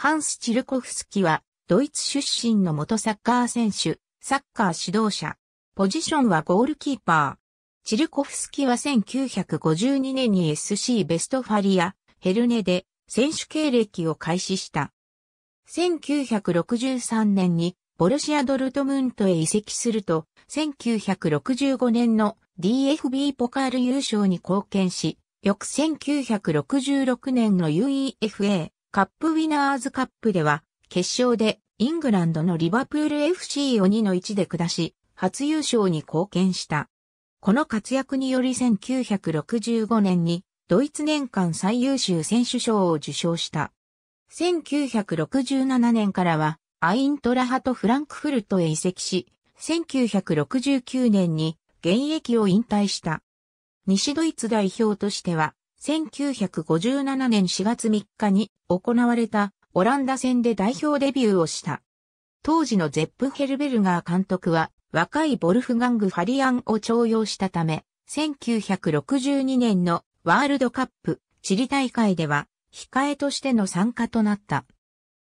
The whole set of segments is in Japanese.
ハンス・チルコフスキは、ドイツ出身の元サッカー選手、サッカー指導者。ポジションはゴールキーパー。チルコフスキは1952年に SC ベストファリア、ヘルネで選手経歴を開始した。1963年にボルシア・ドルトムントへ移籍すると、1965年の DFB ポカール優勝に貢献し、翌1966年の UEFA カップウィナーズカップでは、決勝でイングランドのリバプール FC を2の1で下し、初優勝に貢献した。この活躍により1965年にドイツ年間最優秀選手賞を受賞した。1967年からはアイントラハとフランクフルトへ移籍し、1969年に現役を引退した。西ドイツ代表としては1957年4月3日に行われたオランダ戦で代表デビューをした。当時のゼップ・ヘルベルガー監督は若いボルフガング・ファリアンを徴用したため、1962年のワールドカップチリ大会では控えとしての参加となった。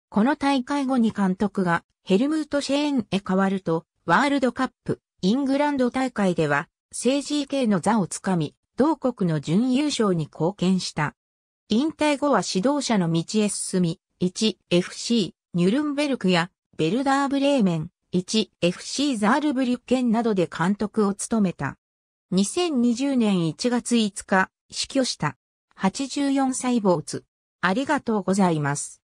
この大会後に監督がヘルムート・シェーンへ変わると、ワールドカップイングランド大会では、政治系の座をつかみ、同国の準優勝に貢献した。引退後は指導者の道へ進み、1FC、ニュルンベルクや、ベルダーブレーメン、1FC ザールブリュッケンなどで監督を務めた。2020年1月5日、死去した。84歳坊主。ありがとうございます。